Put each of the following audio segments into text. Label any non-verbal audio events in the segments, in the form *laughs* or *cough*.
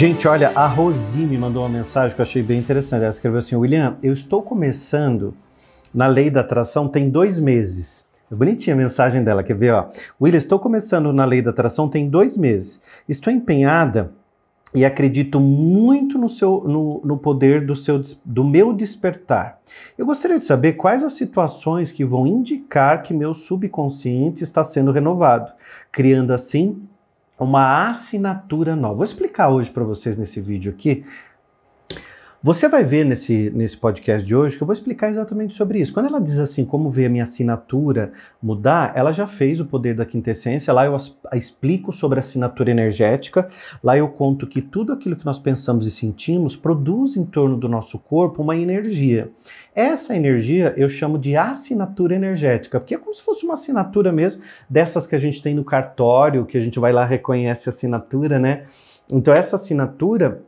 Gente, olha, a Rosi me mandou uma mensagem que eu achei bem interessante. Ela escreveu assim: William, eu estou começando na lei da atração tem dois meses. Bonitinha a mensagem dela, quer ver? Ó. William, estou começando na lei da atração tem dois meses. Estou empenhada e acredito muito no, seu, no, no poder do, seu, do meu despertar. Eu gostaria de saber quais as situações que vão indicar que meu subconsciente está sendo renovado, criando assim uma assinatura nova. Vou explicar hoje para vocês nesse vídeo aqui você vai ver nesse, nesse podcast de hoje que eu vou explicar exatamente sobre isso. Quando ela diz assim, como ver a minha assinatura mudar, ela já fez o poder da quintessência. Lá eu explico sobre a assinatura energética. Lá eu conto que tudo aquilo que nós pensamos e sentimos produz em torno do nosso corpo uma energia. Essa energia eu chamo de assinatura energética, porque é como se fosse uma assinatura mesmo, dessas que a gente tem no cartório, que a gente vai lá reconhece a assinatura, né? Então essa assinatura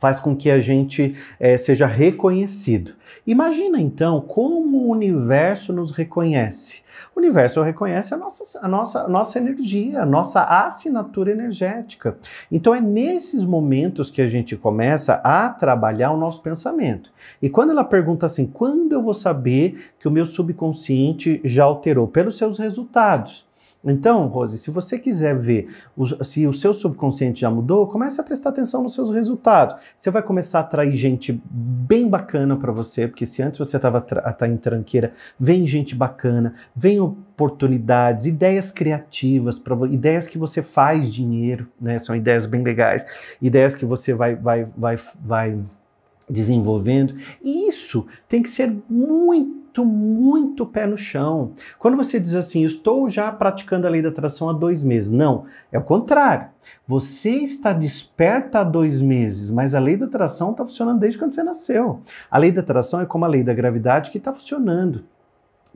faz com que a gente é, seja reconhecido. Imagina então como o universo nos reconhece. O universo reconhece a nossa, a nossa, a nossa energia, a nossa assinatura energética. Então é nesses momentos que a gente começa a trabalhar o nosso pensamento. E quando ela pergunta assim, quando eu vou saber que o meu subconsciente já alterou? Pelos seus resultados. Então, Rose, se você quiser ver o, se o seu subconsciente já mudou, comece a prestar atenção nos seus resultados. Você vai começar a atrair gente bem bacana para você, porque se antes você estava tá em tranqueira, vem gente bacana, vem oportunidades, ideias criativas, pra, ideias que você faz dinheiro, né? São ideias bem legais, ideias que você vai, vai, vai, vai desenvolvendo. E isso tem que ser muito, muito pé no chão. Quando você diz assim, estou já praticando a lei da atração há dois meses. Não, é o contrário. Você está desperta há dois meses, mas a lei da atração está funcionando desde quando você nasceu. A lei da atração é como a lei da gravidade que está funcionando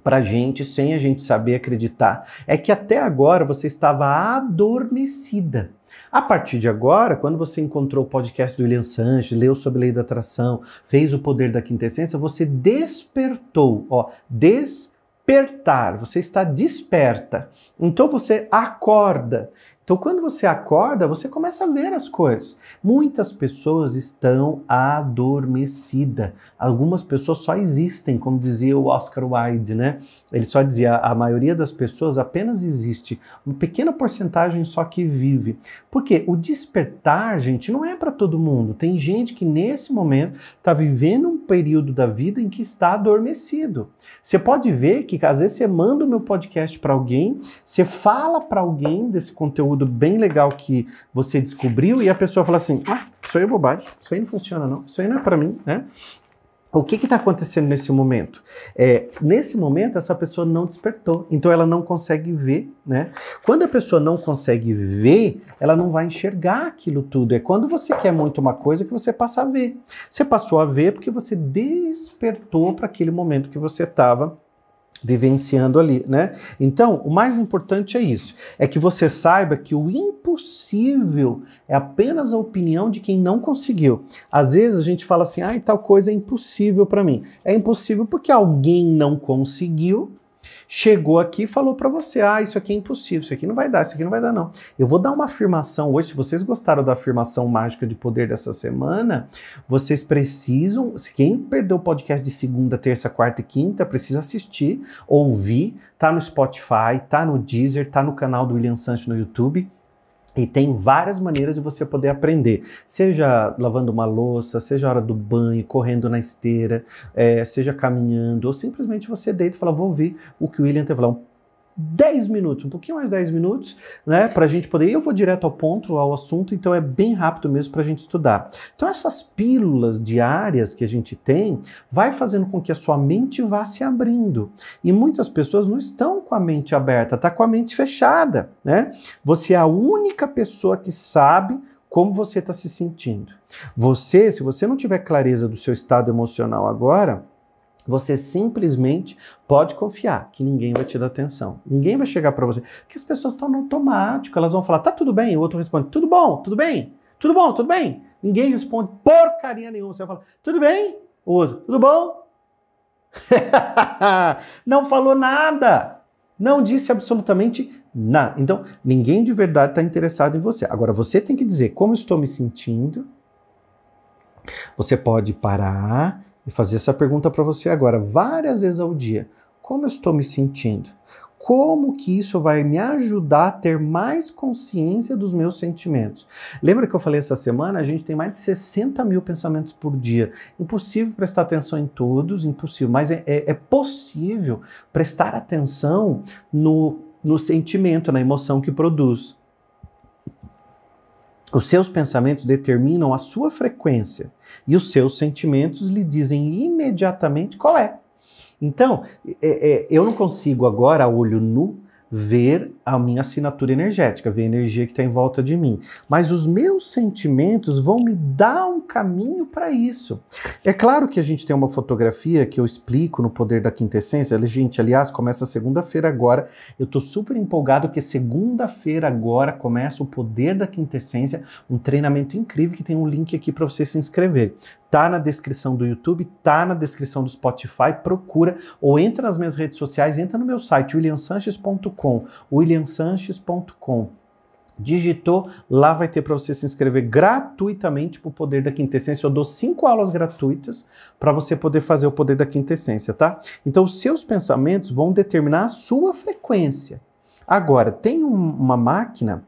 para gente sem a gente saber acreditar é que até agora você estava adormecida. A partir de agora, quando você encontrou o podcast do William Sanches, leu sobre a lei da atração, fez o poder da quintessência, você despertou, ó, despertou despertar, você está desperta. Então você acorda. Então, quando você acorda, você começa a ver as coisas. Muitas pessoas estão adormecidas. Algumas pessoas só existem, como dizia o Oscar Wilde, né? Ele só dizia: a maioria das pessoas apenas existe, uma pequena porcentagem só que vive. Porque o despertar, gente, não é para todo mundo. Tem gente que nesse momento está vivendo um período da vida em que está adormecido. Você pode ver que às vezes você manda o meu podcast para alguém, você fala para alguém desse conteúdo conteúdo bem legal que você descobriu e a pessoa fala assim: ah, isso aí é bobagem, isso aí não funciona, não, isso aí não é para mim, né? O que está acontecendo nesse momento? É, nesse momento, essa pessoa não despertou, então ela não consegue ver. Né? Quando a pessoa não consegue ver, ela não vai enxergar aquilo tudo. É quando você quer muito uma coisa que você passa a ver. Você passou a ver porque você despertou para aquele momento que você estava vivenciando ali, né? Então, o mais importante é isso, é que você saiba que o impossível é apenas a opinião de quem não conseguiu. Às vezes a gente fala assim: "Ai, ah, tal coisa é impossível para mim". É impossível porque alguém não conseguiu Chegou aqui e falou para você: ah, isso aqui é impossível, isso aqui não vai dar, isso aqui não vai dar, não. Eu vou dar uma afirmação hoje. Se vocês gostaram da afirmação mágica de poder dessa semana, vocês precisam. Quem perdeu o podcast de segunda, terça, quarta e quinta, precisa assistir, ouvir. Tá no Spotify, tá no Deezer, tá no canal do William Sancho no YouTube e tem várias maneiras de você poder aprender, seja lavando uma louça, seja hora do banho, correndo na esteira, é, seja caminhando, ou simplesmente você deita e fala: Vou ouvir o que o William teve Um 10 minutos, um pouquinho mais 10 minutos, né? Para a gente poder. Eu vou direto ao ponto, ao assunto, então é bem rápido mesmo para a gente estudar. Então, essas pílulas diárias que a gente tem vai fazendo com que a sua mente vá se abrindo. E muitas pessoas não estão com a mente aberta, tá com a mente fechada, né? Você é a única pessoa que sabe como você está se sentindo. Você, se você não tiver clareza do seu estado emocional agora, você simplesmente pode confiar que ninguém vai te dar atenção. Ninguém vai chegar para você. Porque as pessoas estão no automático, elas vão falar, tá tudo bem. O outro responde, tudo bom, tudo bem. Tudo bom, tudo bem. Ninguém responde porcaria nenhuma. Você vai falar, tudo bem. O outro, tudo bom. *laughs* não falou nada. Não disse absolutamente nada. Então, ninguém de verdade está interessado em você. Agora, você tem que dizer como estou me sentindo. Você pode parar e fazer essa pergunta para você agora, várias vezes ao dia. Como eu estou me sentindo? Como que isso vai me ajudar a ter mais consciência dos meus sentimentos? Lembra que eu falei essa semana? A gente tem mais de 60 mil pensamentos por dia. Impossível prestar atenção em todos, impossível, mas é, é, é possível prestar atenção no, no sentimento, na emoção que produz. Os seus pensamentos determinam a sua frequência e os seus sentimentos lhe dizem imediatamente qual é. Então, é, é, eu não consigo agora, a olho nu, ver a minha assinatura energética, ver a energia que está em volta de mim. Mas os meus sentimentos vão me dar um caminho para isso. É claro que a gente tem uma fotografia que eu explico no Poder da Quintessência. Gente, aliás, começa segunda-feira agora. Eu estou super empolgado porque segunda-feira agora começa o Poder da Quintessência, um treinamento incrível que tem um link aqui para você se inscrever. Tá na descrição do YouTube, tá na descrição do Spotify, procura ou entra nas minhas redes sociais, entra no meu site williamsanches.com, williamsanches.com. Digitou, lá vai ter para você se inscrever gratuitamente para o Poder da Quintessência. Eu dou cinco aulas gratuitas para você poder fazer o Poder da Quintessência, tá? Então, seus pensamentos vão determinar a sua frequência. Agora, tem um, uma máquina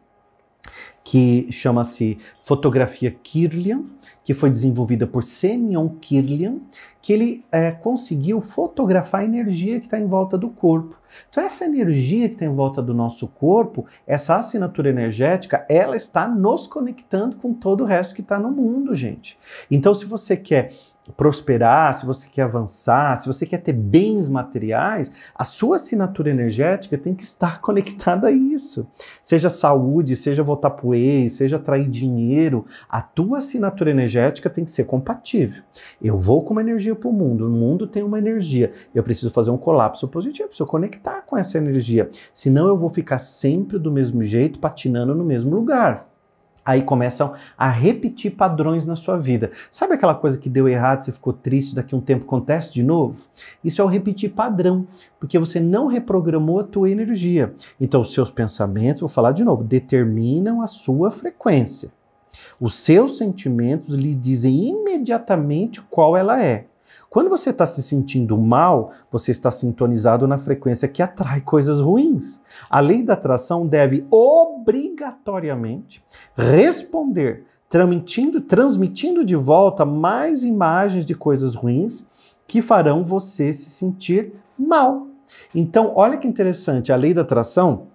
que chama-se fotografia Kirlian, que foi desenvolvida por Semyon Kirlian, que ele é, conseguiu fotografar a energia que está em volta do corpo. Então, essa energia que está em volta do nosso corpo, essa assinatura energética, ela está nos conectando com todo o resto que está no mundo, gente. Então, se você quer prosperar, se você quer avançar, se você quer ter bens materiais, a sua assinatura energética tem que estar *laughs* conectada a isso. Seja saúde, seja votar pro ex, seja atrair dinheiro, a tua assinatura energética energética tem que ser compatível. Eu vou com uma energia para o mundo, o mundo tem uma energia. Eu preciso fazer um colapso positivo, preciso conectar com essa energia. Senão eu vou ficar sempre do mesmo jeito, patinando no mesmo lugar. Aí começam a repetir padrões na sua vida. Sabe aquela coisa que deu errado, você ficou triste, daqui a um tempo acontece de novo? Isso é o repetir padrão, porque você não reprogramou a tua energia. Então os seus pensamentos, vou falar de novo, determinam a sua frequência. Os seus sentimentos lhe dizem imediatamente qual ela é. Quando você está se sentindo mal, você está sintonizado na frequência que atrai coisas ruins. A lei da atração deve obrigatoriamente responder, transmitindo, transmitindo de volta mais imagens de coisas ruins que farão você se sentir mal. Então, olha que interessante, a lei da atração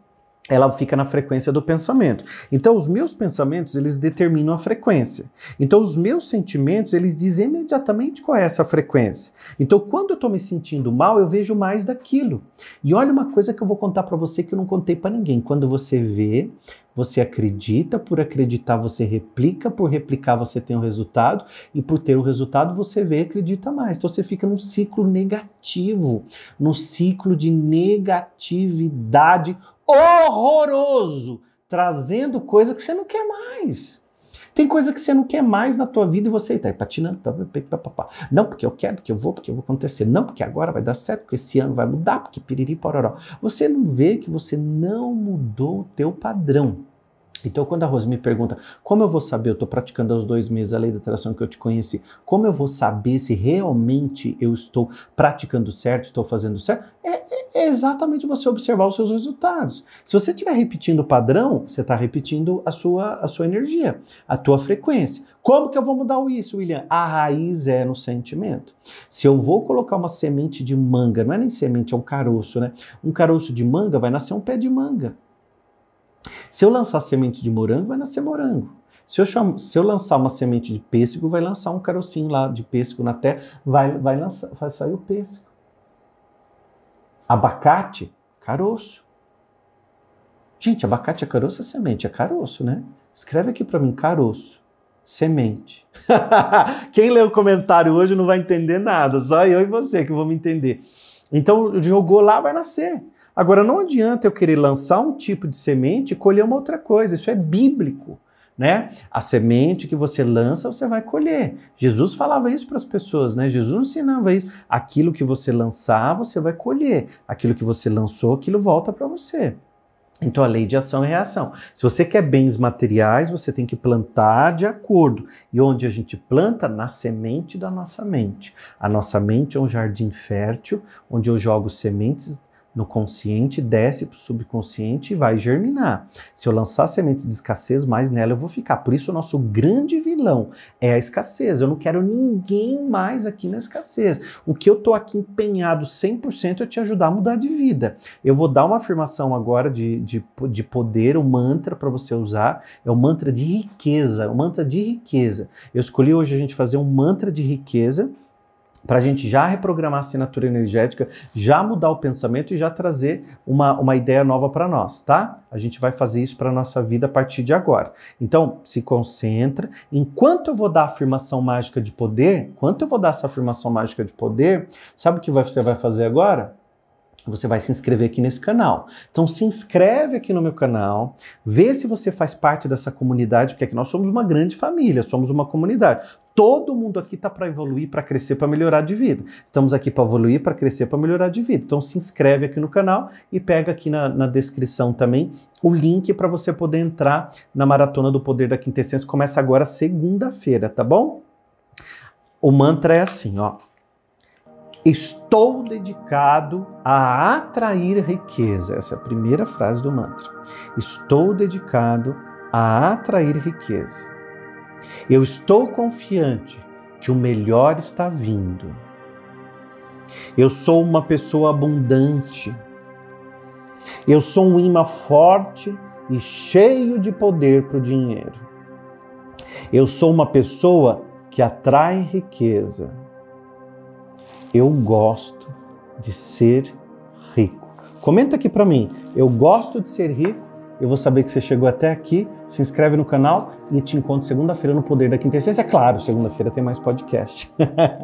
ela fica na frequência do pensamento. Então, os meus pensamentos, eles determinam a frequência. Então, os meus sentimentos, eles dizem imediatamente qual é essa frequência. Então, quando eu estou me sentindo mal, eu vejo mais daquilo. E olha uma coisa que eu vou contar para você que eu não contei para ninguém. Quando você vê, você acredita, por acreditar você replica, por replicar você tem o um resultado, e por ter o um resultado você vê e acredita mais. Então, você fica num ciclo negativo, num ciclo de negatividade horroroso, trazendo coisa que você não quer mais. Tem coisa que você não quer mais na tua vida e você está patinando. Tá, não, porque eu quero, porque eu vou, porque eu vou acontecer. Não, porque agora vai dar certo, porque esse ano vai mudar, porque piriri pororó. Você não vê que você não mudou o teu padrão. Então, quando a Rose me pergunta como eu vou saber, eu estou praticando há uns dois meses a lei da atração que eu te conheci, como eu vou saber se realmente eu estou praticando certo, estou fazendo certo? É, é, é exatamente você observar os seus resultados. Se você estiver repetindo o padrão, você está repetindo a sua, a sua energia, a tua frequência. Como que eu vou mudar isso, William? A raiz é no sentimento. Se eu vou colocar uma semente de manga, não é nem semente, é um caroço, né? Um caroço de manga vai nascer um pé de manga. Se eu lançar semente de morango, vai nascer morango. Se eu, chamo, se eu lançar uma semente de pêssego, vai lançar um carocinho lá de pêssego na terra, vai, vai, lançar, vai sair o pêssego. Abacate, caroço. Gente, abacate é caroço, é semente, é caroço, né? Escreve aqui para mim, caroço, semente. *laughs* Quem lê o comentário hoje não vai entender nada, só eu e você que vão me entender. Então, jogou lá, vai nascer. Agora, não adianta eu querer lançar um tipo de semente e colher uma outra coisa, isso é bíblico. Né? A semente que você lança, você vai colher. Jesus falava isso para as pessoas, né? Jesus ensinava isso. Aquilo que você lançar, você vai colher. Aquilo que você lançou, aquilo volta para você. Então a lei de ação e é reação. Se você quer bens materiais, você tem que plantar de acordo. E onde a gente planta? Na semente da nossa mente. A nossa mente é um jardim fértil, onde eu jogo sementes no consciente, desce para o subconsciente e vai germinar. Se eu lançar sementes de escassez, mais nela eu vou ficar. Por isso, o nosso grande vilão é a escassez. Eu não quero ninguém mais aqui na escassez. O que eu estou aqui empenhado 100% é te ajudar a mudar de vida. Eu vou dar uma afirmação agora de, de, de poder, um mantra para você usar. É o um mantra de riqueza. O um mantra de riqueza. Eu escolhi hoje a gente fazer um mantra de riqueza para a gente já reprogramar a assinatura energética, já mudar o pensamento e já trazer uma, uma ideia nova para nós, tá? A gente vai fazer isso para a nossa vida a partir de agora. Então, se concentra. Enquanto eu vou dar a afirmação mágica de poder, enquanto eu vou dar essa afirmação mágica de poder, sabe o que você vai fazer agora? você vai se inscrever aqui nesse canal. Então se inscreve aqui no meu canal, vê se você faz parte dessa comunidade, porque aqui nós somos uma grande família, somos uma comunidade. Todo mundo aqui está para evoluir, para crescer, para melhorar de vida. Estamos aqui para evoluir, para crescer, para melhorar de vida. Então se inscreve aqui no canal e pega aqui na, na descrição também o link para você poder entrar na Maratona do Poder da Quintessência. Começa agora segunda-feira, tá bom? O mantra é assim, ó. Estou dedicado a atrair riqueza. Essa é a primeira frase do mantra. Estou dedicado a atrair riqueza. Eu estou confiante que o melhor está vindo. Eu sou uma pessoa abundante. Eu sou um imã forte e cheio de poder para o dinheiro. Eu sou uma pessoa que atrai riqueza. Eu gosto de ser rico. Comenta aqui para mim. Eu gosto de ser rico eu vou saber que você chegou até aqui. Se inscreve no canal e te encontro segunda-feira no Poder da Quinta Essência. É claro, segunda-feira tem mais podcast. *laughs*